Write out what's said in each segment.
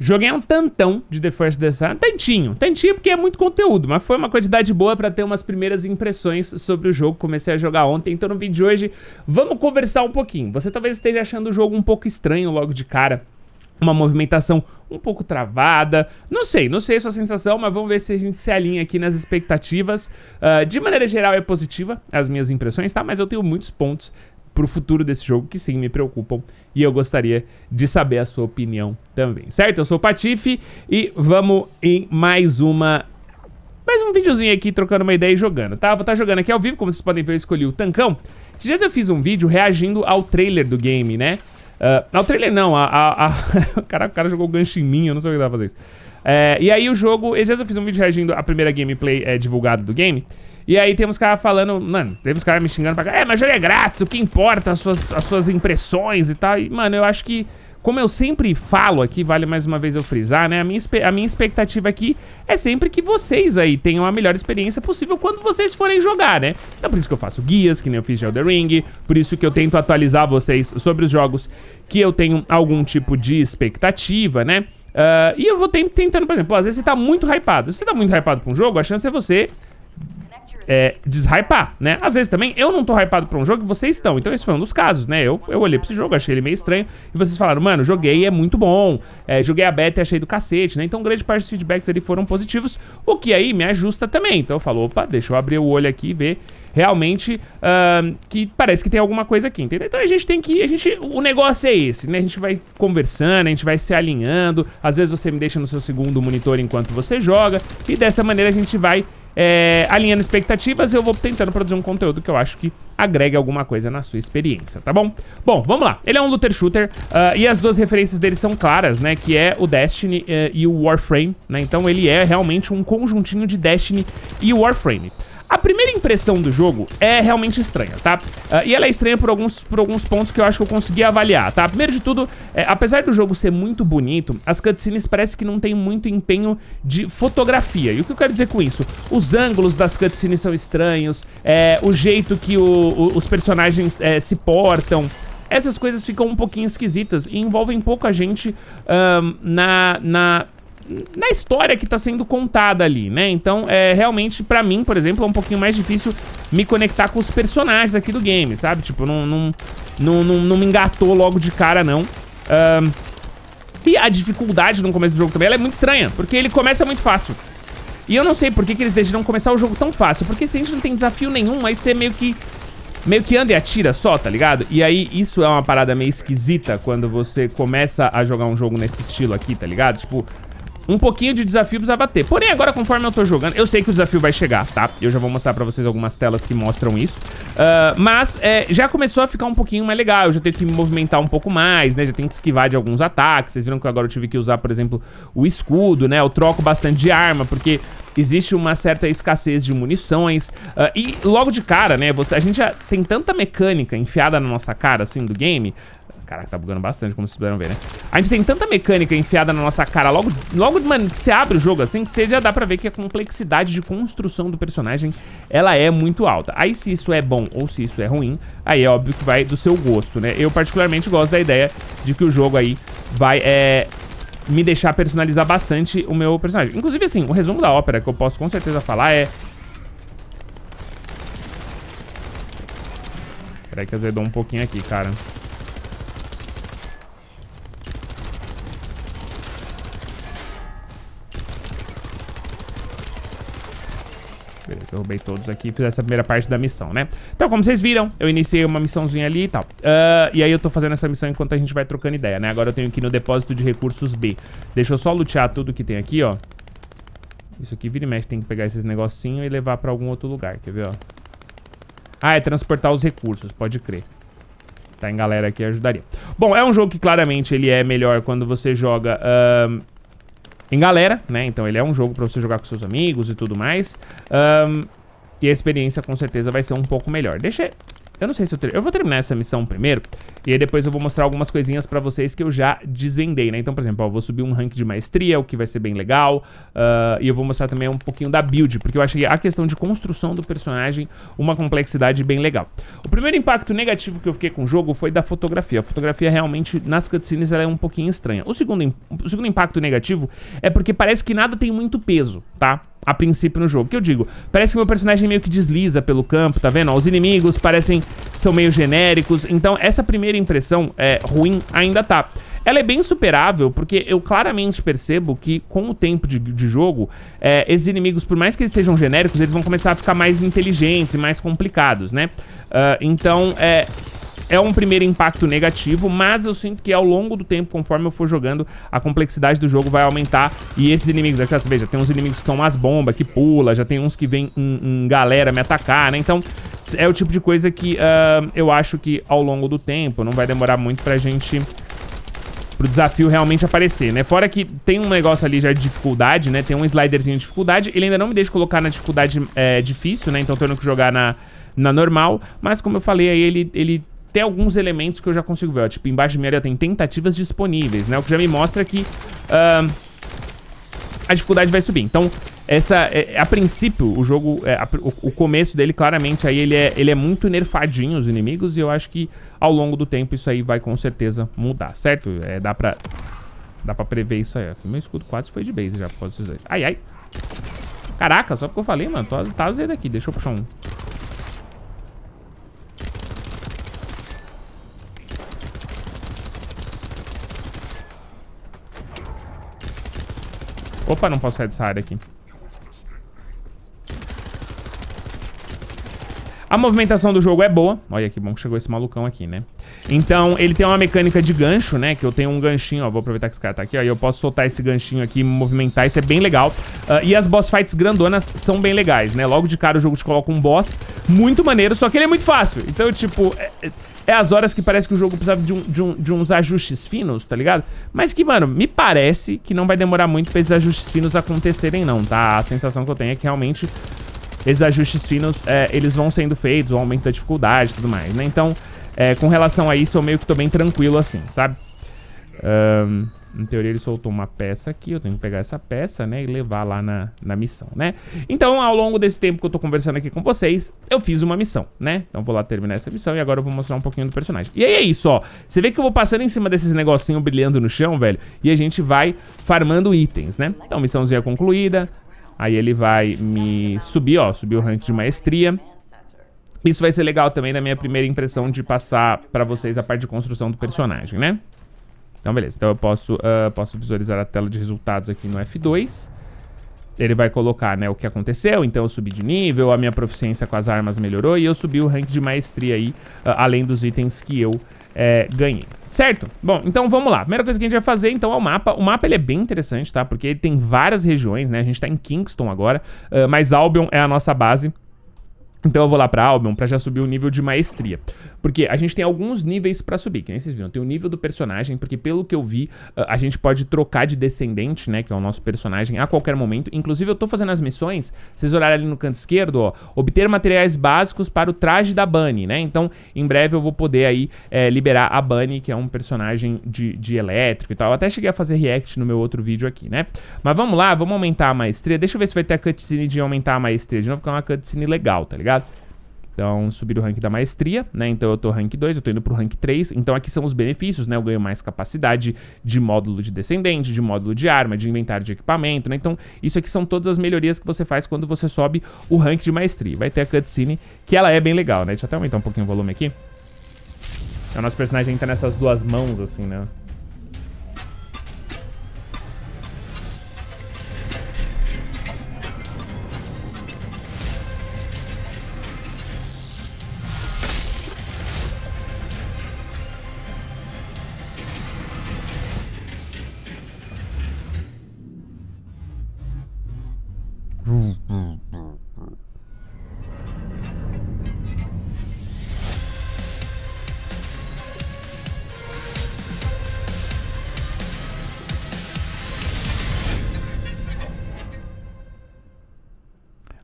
Joguei um tantão de The First Descent. Tantinho. Tantinho porque é muito conteúdo, mas foi uma quantidade boa para ter umas primeiras impressões sobre o jogo. Comecei a jogar ontem, então no vídeo de hoje vamos conversar um pouquinho. Você talvez esteja achando o jogo um pouco estranho logo de cara. Uma movimentação um pouco travada. Não sei, não sei a sua sensação, mas vamos ver se a gente se alinha aqui nas expectativas. Uh, de maneira geral é positiva as minhas impressões, tá? Mas eu tenho muitos pontos para o futuro desse jogo que sim me preocupam e eu gostaria de saber a sua opinião também, certo? Eu sou o Patife e vamos em mais uma mais um videozinho aqui trocando uma ideia e jogando, tá? Vou estar tá jogando aqui ao vivo, como vocês podem ver, eu escolhi o Tancão. Esses dias eu fiz um vídeo reagindo ao trailer do game, né? Uh, ao trailer não, a, a, a... Caraca, o cara jogou gancho em mim, eu não sei o que dava fazer isso. É, e aí o jogo, esses dias eu fiz um vídeo reagindo à primeira gameplay é, divulgada do game. E aí temos cara falando, mano, temos cara caras me xingando pra cá. É, mas jogo é grátis, o que importa? As suas, as suas impressões e tal. E, mano, eu acho que como eu sempre falo aqui, vale mais uma vez eu frisar, né? A minha, a minha expectativa aqui é sempre que vocês aí tenham a melhor experiência possível quando vocês forem jogar, né? Então por isso que eu faço guias, que nem eu fiz de Elden Ring, por isso que eu tento atualizar vocês sobre os jogos que eu tenho algum tipo de expectativa, né? Uh, e eu vou tentando, por exemplo, às vezes você tá muito hypado. Se você tá muito hypado com um jogo, a chance é você é, deshypar, né? Às vezes também eu não tô hypado pra um jogo e vocês estão. Então esse foi um dos casos, né? Eu, eu olhei pra esse jogo, achei ele meio estranho. E vocês falaram, mano, joguei é muito bom. É, joguei a beta e achei do cacete, né? Então grande parte dos feedbacks ali foram positivos. O que aí me ajusta também. Então eu falo, opa, deixa eu abrir o olho aqui e ver realmente uh, que parece que tem alguma coisa aqui, entendeu? Então a gente tem que. A gente, o negócio é esse, né? A gente vai conversando, a gente vai se alinhando. Às vezes você me deixa no seu segundo monitor enquanto você joga. E dessa maneira a gente vai é, alinhando expectativas, eu vou tentando produzir um conteúdo que eu acho que agregue alguma coisa na sua experiência, tá bom? Bom, vamos lá. Ele é um looter shooter uh, e as duas referências dele são claras, né? Que é o Destiny uh, e o Warframe, né? Então ele é realmente um conjuntinho de Destiny e Warframe. A primeira impressão do jogo é realmente estranha, tá? Uh, e ela é estranha por alguns, por alguns pontos que eu acho que eu consegui avaliar, tá? Primeiro de tudo, é, apesar do jogo ser muito bonito, as cutscenes parece que não tem muito empenho de fotografia. E o que eu quero dizer com isso? Os ângulos das cutscenes são estranhos, é, o jeito que o, o, os personagens é, se portam, essas coisas ficam um pouquinho esquisitas e envolvem pouco a gente um, na, na na história que está sendo contada ali, né? Então, é, realmente, para mim, por exemplo, é um pouquinho mais difícil me conectar com os personagens aqui do game, sabe? Tipo, não, não, não, não, não me engatou logo de cara, não. Uh, e a dificuldade no começo do jogo também, é muito estranha, porque ele começa muito fácil. E eu não sei por que, que eles decidiram começar o jogo tão fácil, porque se a gente não tem desafio nenhum, aí você meio que... Meio que anda e atira só, tá ligado? E aí, isso é uma parada meio esquisita quando você começa a jogar um jogo nesse estilo aqui, tá ligado? Tipo, um pouquinho de desafio precisava bater, Porém, agora conforme eu tô jogando, eu sei que o desafio vai chegar, tá? Eu já vou mostrar pra vocês algumas telas que mostram isso. Uh, mas é, já começou a ficar um pouquinho mais legal, eu já tenho que me movimentar um pouco mais, né? Já tenho que esquivar de alguns ataques. Vocês viram que agora eu tive que usar, por exemplo, o escudo, né? Eu troco bastante de arma, porque existe uma certa escassez de munições. Uh, e logo de cara, né, você, a gente já tem tanta mecânica enfiada na nossa cara, assim, do game, Caraca, tá bugando bastante, como vocês puderam ver, né? A gente tem tanta mecânica enfiada na nossa cara logo, logo mano, que você abre o jogo assim, que você já dá pra ver que a complexidade de construção do personagem, ela é muito alta. Aí se isso é bom ou se isso é ruim, aí é óbvio que vai do seu gosto, né? Eu particularmente gosto da ideia de que o jogo aí vai, é, me deixar personalizar bastante o meu personagem. Inclusive, assim, o resumo da ópera que eu posso com certeza falar é... Peraí que azedou um pouquinho aqui, cara. derrubei todos aqui e fiz essa primeira parte da missão, né? Então, como vocês viram, eu iniciei uma missãozinha ali e tal. Uh, e aí eu tô fazendo essa missão enquanto a gente vai trocando ideia, né? Agora eu tenho que ir no depósito de recursos B. Deixa eu só lutear tudo que tem aqui, ó. Isso aqui vira e mexe, tem que pegar esses negocinhos e levar pra algum outro lugar, quer ver, ó? Ah, é transportar os recursos, pode crer tá em galera aqui ajudaria. Bom, é um jogo que claramente ele é melhor quando você joga... Uh, em galera, né? Então ele é um jogo pra você jogar com seus amigos e tudo mais. Um, e a experiência com certeza vai ser um pouco melhor. Deixa eu não sei se eu... Ter... Eu vou terminar essa missão primeiro, e aí depois eu vou mostrar algumas coisinhas pra vocês que eu já desvendei, né? Então, por exemplo, ó, eu vou subir um rank de maestria, o que vai ser bem legal, uh, e eu vou mostrar também um pouquinho da build, porque eu achei a questão de construção do personagem uma complexidade bem legal. O primeiro impacto negativo que eu fiquei com o jogo foi da fotografia. A fotografia realmente, nas cutscenes, ela é um pouquinho estranha. O segundo, o segundo impacto negativo é porque parece que nada tem muito peso, tá? a princípio no jogo. Que eu digo, parece que meu personagem meio que desliza pelo campo, tá vendo? Ó, os inimigos parecem, são meio genéricos. Então essa primeira impressão é, ruim ainda tá. Ela é bem superável, porque eu claramente percebo que com o tempo de, de jogo, é, esses inimigos, por mais que eles sejam genéricos, eles vão começar a ficar mais inteligentes e mais complicados, né? Uh, então, é, é um primeiro impacto negativo, mas eu sinto que ao longo do tempo, conforme eu for jogando, a complexidade do jogo vai aumentar e esses inimigos, aqui, você já tem uns inimigos que são umas bombas, que pula, já tem uns que vem em galera me atacar, né? Então, é o tipo de coisa que uh, eu acho que ao longo do tempo não vai demorar muito pra gente pro desafio realmente aparecer, né? Fora que tem um negócio ali já de dificuldade, né? Tem um sliderzinho de dificuldade. Ele ainda não me deixa colocar na dificuldade é, difícil, né? Então tendo que jogar na, na normal. Mas como eu falei, aí ele, ele tem alguns elementos que eu já consigo ver. Ó, tipo, embaixo de mim ali, tem tentativas disponíveis, né? O que já me mostra que uh, a dificuldade vai subir. Então, essa, é, a princípio, o jogo, é, a, o, o, começo dele, claramente, aí ele é, ele é muito nerfadinho, os inimigos. E eu acho que ao longo do tempo isso aí vai com certeza mudar, certo? É, dá pra... Dá pra prever isso aí, ó. Meu escudo quase foi de base já por causa disso aí. Ai, ai. Caraca, só porque eu falei, mano. Tô, tá azedo aqui. Deixa eu puxar um. Opa, não posso sair dessa área aqui. A movimentação do jogo é boa. Olha que bom que chegou esse malucão aqui, né? Então, ele tem uma mecânica de gancho, né? Que eu tenho um ganchinho, ó. Vou aproveitar que esse cara tá aqui, ó. E eu posso soltar esse ganchinho aqui e movimentar. Isso é bem legal. Uh, e as boss fights grandonas são bem legais, né? Logo de cara o jogo te coloca um boss muito maneiro, só que ele é muito fácil. Então, tipo... É, é, é as horas que parece que o jogo precisava de, um, de, um, de uns ajustes finos, tá ligado? Mas que, mano, me parece que não vai demorar muito pra esses ajustes finos acontecerem, não, tá? A sensação que eu tenho é que realmente esses ajustes finos, é, eles vão sendo feitos, o aumento da dificuldade e tudo mais, né? Então, é, com relação a isso, eu meio que tô bem tranquilo assim, sabe? Um, em teoria, ele soltou uma peça aqui, eu tenho que pegar essa peça, né? E levar lá na, na missão, né? Então, ao longo desse tempo que eu tô conversando aqui com vocês, eu fiz uma missão, né? Então, vou lá terminar essa missão e agora eu vou mostrar um pouquinho do personagem. E aí é isso, ó. Você vê que eu vou passando em cima desses negocinhos brilhando no chão, velho. E a gente vai farmando itens, né? Então, missãozinha concluída. Aí ele vai me subir, ó, subir o rank de maestria. Isso vai ser legal também da minha primeira impressão de passar pra vocês a parte de construção do personagem, né? Então, beleza. Então eu posso, uh, posso visualizar a tela de resultados aqui no F2 ele vai colocar, né, o que aconteceu, então eu subi de nível, a minha proficiência com as armas melhorou e eu subi o rank de maestria aí, ah, além dos itens que eu é, ganhei. Certo? Bom, então vamos lá. Primeira coisa que a gente vai fazer, então, é o mapa. O mapa, ele é bem interessante, tá? Porque ele tem várias regiões, né? A gente tá em Kingston agora, uh, mas Albion é a nossa base. Então eu vou lá para Albion para já subir o nível de maestria. Porque a gente tem alguns níveis para subir, que nem vocês viram. Tem o nível do personagem, porque pelo que eu vi, ah, a gente pode trocar de descendente, né, que é o nosso personagem, a qualquer momento. Inclusive eu tô fazendo as missões, vocês olharem ali no canto esquerdo, ó, obter materiais básicos para o traje da Bunny, né? Então em breve eu vou poder aí é, liberar a Bunny, que é um personagem de, de elétrico e tal. Eu até cheguei a fazer react no meu outro vídeo aqui, né? Mas vamos lá, vamos aumentar a maestria. Deixa eu ver se vai ter a cutscene de aumentar a maestria de novo, porque é uma cutscene legal, tá ligado? Então, subir o rank da maestria, né? Então eu tô rank 2, eu tô indo pro rank 3. Então aqui são os benefícios, né? Eu ganho mais capacidade de módulo de descendente, de módulo de arma, de inventário de equipamento, né? Então isso aqui são todas as melhorias que você faz quando você sobe o rank de maestria. Vai ter a cutscene, que ela é bem legal, né? Deixa eu até aumentar um pouquinho o volume aqui. O então, nosso personagem entra nessas duas mãos, assim, né?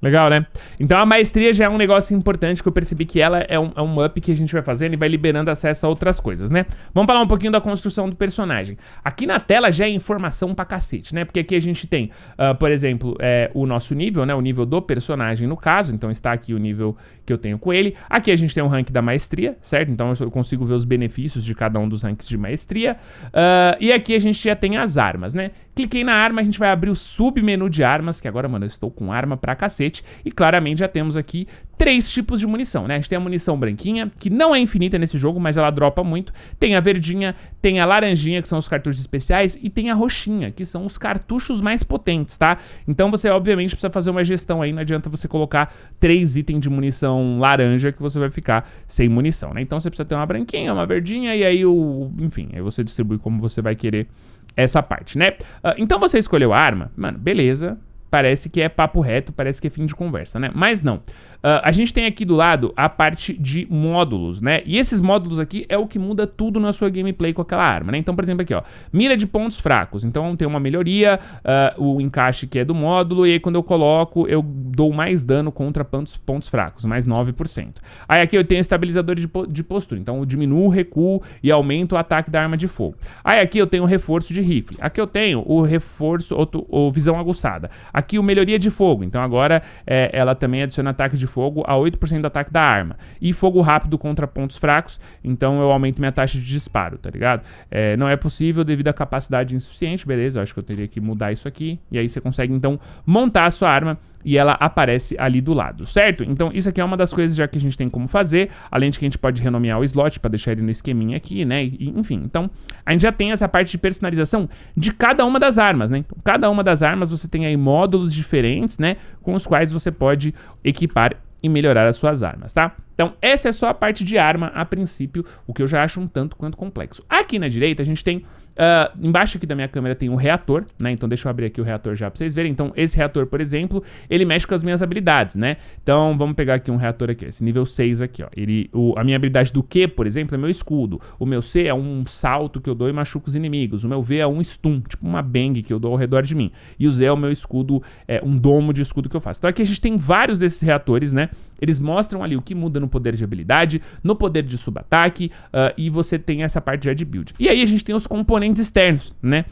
Legal, né? Então a maestria já é um negócio importante que eu percebi que ela é um, é um up que a gente vai fazendo e vai liberando acesso a outras coisas, né? Vamos falar um pouquinho da construção do personagem. Aqui na tela já é informação pra cacete, né? Porque aqui a gente tem, uh, por exemplo, é, o nosso nível, né? O nível do personagem no caso, então está aqui o nível que eu tenho com ele. Aqui a gente tem o rank da maestria, certo? Então eu consigo ver os benefícios de cada um dos ranks de maestria. Uh, e aqui a gente já tem as armas, né? Cliquei na arma, a gente vai abrir o submenu de armas, que agora, mano, eu estou com arma pra cacete. E claramente já temos aqui três tipos de munição, né? A gente tem a munição branquinha, que não é infinita nesse jogo, mas ela dropa muito. Tem a verdinha, tem a laranjinha, que são os cartuchos especiais, e tem a roxinha, que são os cartuchos mais potentes, tá? Então você, obviamente, precisa fazer uma gestão aí, não adianta você colocar três itens de munição laranja que você vai ficar sem munição, né? Então você precisa ter uma branquinha, uma verdinha, e aí o... enfim, aí você distribui como você vai querer essa parte, né? Uh, então você escolheu a arma, mano, beleza, parece que é papo reto, parece que é fim de conversa, né? Mas não. Uh, a gente tem aqui do lado a parte de módulos, né? E esses módulos aqui é o que muda tudo na sua gameplay com aquela arma, né? Então, por exemplo, aqui, ó, mira de pontos fracos. Então tem uma melhoria, uh, o encaixe que é do módulo, e aí quando eu coloco, eu dou mais dano contra pontos, pontos fracos, mais 9%. Aí aqui eu tenho estabilizador de, de postura, então eu diminuo, recuo e aumento o ataque da arma de fogo. Aí aqui eu tenho reforço de rifle. Aqui eu tenho o reforço, ou, ou visão aguçada. Aqui Aqui o melhoria de fogo, então agora é, ela também adiciona ataque de fogo a 8% do ataque da arma. E fogo rápido contra pontos fracos, então eu aumento minha taxa de disparo, tá ligado? É, não é possível devido à capacidade insuficiente, beleza, eu acho que eu teria que mudar isso aqui. E aí você consegue então montar a sua arma e ela aparece ali do lado, certo? Então isso aqui é uma das coisas já que a gente tem como fazer, além de que a gente pode renomear o slot para deixar ele no esqueminha aqui, né? E, enfim, então a gente já tem essa parte de personalização de cada uma das armas, né? Então, cada uma das armas você tem aí módulos diferentes, né? Com os quais você pode equipar e melhorar as suas armas, tá? Então, essa é só a parte de arma, a princípio, o que eu já acho um tanto quanto complexo. Aqui na direita, a gente tem Uh, embaixo aqui da minha câmera tem um reator, né? Então deixa eu abrir aqui o reator já pra vocês verem. Então esse reator, por exemplo, ele mexe com as minhas habilidades, né? Então vamos pegar aqui um reator aqui, esse nível 6 aqui, ó. Ele, o, a minha habilidade do Q, por exemplo, é meu escudo. O meu C é um salto que eu dou e machuco os inimigos. O meu V é um stun, tipo uma bang que eu dou ao redor de mim. E o Z é o meu escudo, é um domo de escudo que eu faço. Então aqui a gente tem vários desses reatores, né? Eles mostram ali o que muda no poder de habilidade, no poder de subataque, uh, e você tem essa parte já de build. E aí a gente tem os componentes externos, né?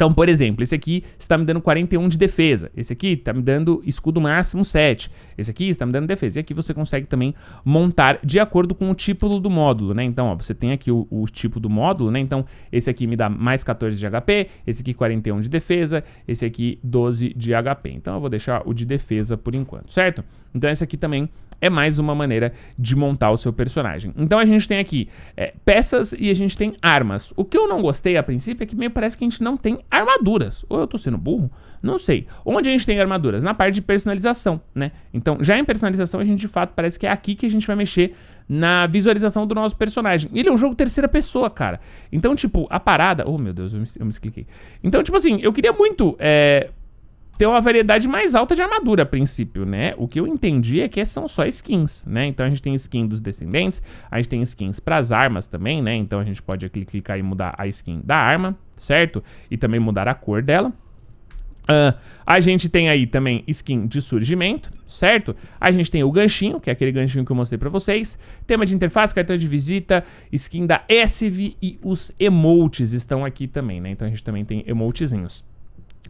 Então, por exemplo, esse aqui está me dando 41 de defesa, esse aqui está me dando escudo máximo 7, esse aqui está me dando defesa. E aqui você consegue também montar de acordo com o tipo do módulo, né? Então, ó, você tem aqui o, o tipo do módulo, né? Então, esse aqui me dá mais 14 de HP, esse aqui 41 de defesa, esse aqui 12 de HP. Então, eu vou deixar o de defesa por enquanto, certo? Então, esse aqui também é mais uma maneira de montar o seu personagem. Então a gente tem aqui é, peças e a gente tem armas. O que eu não gostei a princípio é que meio parece que a gente não tem armaduras. Ou eu tô sendo burro? Não sei. Onde a gente tem armaduras? Na parte de personalização, né? Então já em personalização a gente de fato parece que é aqui que a gente vai mexer na visualização do nosso personagem. Ele é um jogo terceira pessoa, cara. Então, tipo, a parada... Oh, meu Deus, eu me, eu me cliquei. Então, tipo assim, eu queria muito... É tem uma variedade mais alta de armadura a princípio, né? O que eu entendi é que são só skins, né? Então a gente tem skin dos descendentes, a gente tem skins para as armas também, né? Então a gente pode aqui clicar e mudar a skin da arma, certo? E também mudar a cor dela. Uh, a gente tem aí também skin de surgimento, certo? A gente tem o ganchinho, que é aquele ganchinho que eu mostrei pra vocês. Tema de interface, cartão de visita, skin da SV e os emotes estão aqui também, né? Então a gente também tem emotezinhos.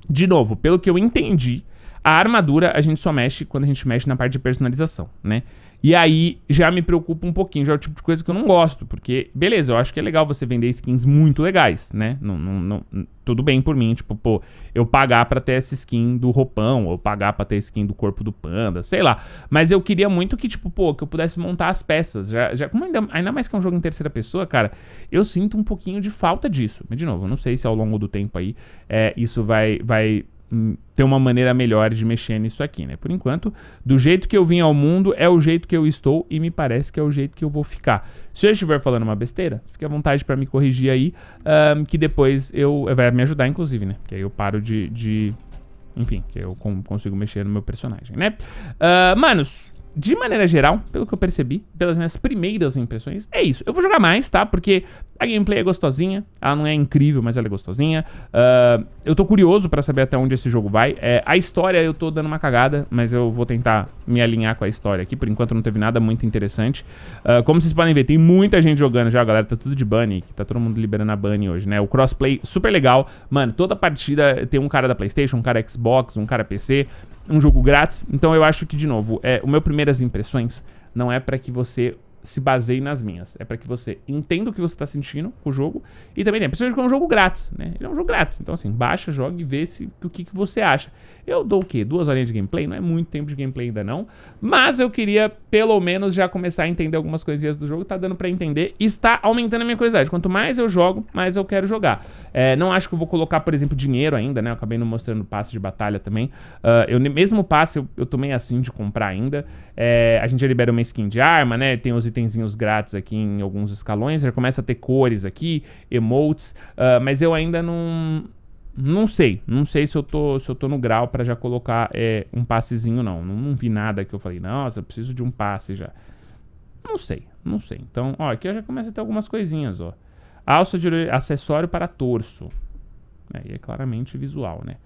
De novo, pelo que eu entendi, a armadura a gente só mexe quando a gente mexe na parte de personalização, né? E aí já me preocupa um pouquinho, já é o tipo de coisa que eu não gosto, porque, beleza, eu acho que é legal você vender skins muito legais, né? Não, não, não tudo bem por mim, tipo, pô, eu pagar pra ter essa skin do roupão, ou pagar pra ter skin do corpo do panda, sei lá. Mas eu queria muito que, tipo, pô, que eu pudesse montar as peças. Já, já, como ainda, ainda mais que é um jogo em terceira pessoa, cara, eu sinto um pouquinho de falta disso. Mas, de novo, eu não sei se ao longo do tempo aí é, isso vai, vai Hum, ter uma maneira melhor de mexer nisso aqui, né? Por enquanto, do jeito que eu vim ao mundo, é o jeito que eu estou e me parece que é o jeito que eu vou ficar. Se eu estiver falando uma besteira, fique à vontade para me corrigir aí, um, que depois eu... Vai me ajudar, inclusive, né? Que aí eu paro de... de enfim, que eu consigo mexer no meu personagem, né? Uh, manos, de maneira geral, pelo que eu percebi, pelas minhas primeiras impressões, é isso. Eu vou jogar mais, tá? Porque a gameplay é gostosinha, ela não é incrível, mas ela é gostosinha. Uh, eu tô curioso pra saber até onde esse jogo vai. É, a história eu tô dando uma cagada, mas eu vou tentar me alinhar com a história aqui. Por enquanto não teve nada muito interessante. Uh, como vocês podem ver, tem muita gente jogando já, galera. Tá tudo de bunny, tá todo mundo liberando a bunny hoje, né? O crossplay super legal. Mano, toda partida tem um cara da Playstation, um cara Xbox, um cara PC um jogo grátis. Então eu acho que, de novo, é, o meu primeiras impressões não é para que você se baseie nas minhas. É para que você entenda o que você está sentindo com o jogo e também tem, né, principalmente que é um jogo grátis, né? Ele é um jogo grátis, então assim, baixa, joga e vê se, o que, que você acha. Eu dou o quê? Duas horinhas de gameplay? Não é muito tempo de gameplay ainda não, mas eu queria pelo menos já começar a entender algumas coisinhas do jogo, tá dando para entender e está aumentando a minha curiosidade. Quanto mais eu jogo, mais eu quero jogar. É, não acho que eu vou colocar, por exemplo, dinheiro ainda, né? Eu acabei não mostrando passe de batalha também. Uh, eu, mesmo passe eu, eu tomei assim de comprar ainda. É, a gente já libera uma skin de arma, né? Tem os itenzinhos grátis aqui em alguns escalões. Já começa a ter cores aqui, emotes, uh, mas eu ainda não. Não sei, não sei se eu tô, se eu tô no grau para já colocar é, um passezinho, não. não. não. vi nada que eu falei, nossa, eu preciso de um passe já. Não sei, não sei. Então, ó, aqui já começa a ter algumas coisinhas, ó. Alça de acessório para torso. Aí é claramente visual, né?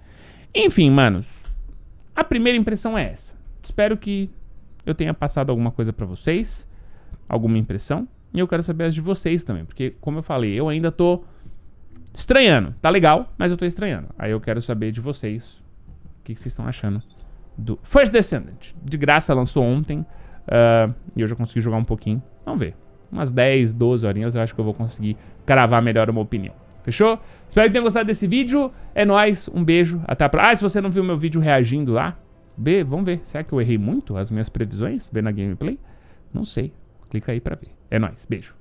Enfim, manos, a primeira impressão é essa. Espero que eu tenha passado alguma coisa para vocês alguma impressão. E eu quero saber as de vocês também, porque, como eu falei, eu ainda tô estranhando. Tá legal, mas eu tô estranhando. Aí eu quero saber de vocês o que, vocês estão achando do First Descendant. De graça, lançou ontem. Uh, e eu já consegui jogar um pouquinho. Vamos ver. Umas 10, 12 horinhas eu acho que eu vou conseguir cravar melhor uma opinião. Fechou? Espero que tenham gostado desse vídeo. É nóis, um beijo, até a próxima. Ah, se você não viu meu vídeo reagindo lá, vê, vamos ver. Será que eu errei muito as minhas previsões vendo a gameplay? Não sei. Clica aí para ver. É nóis. Beijo.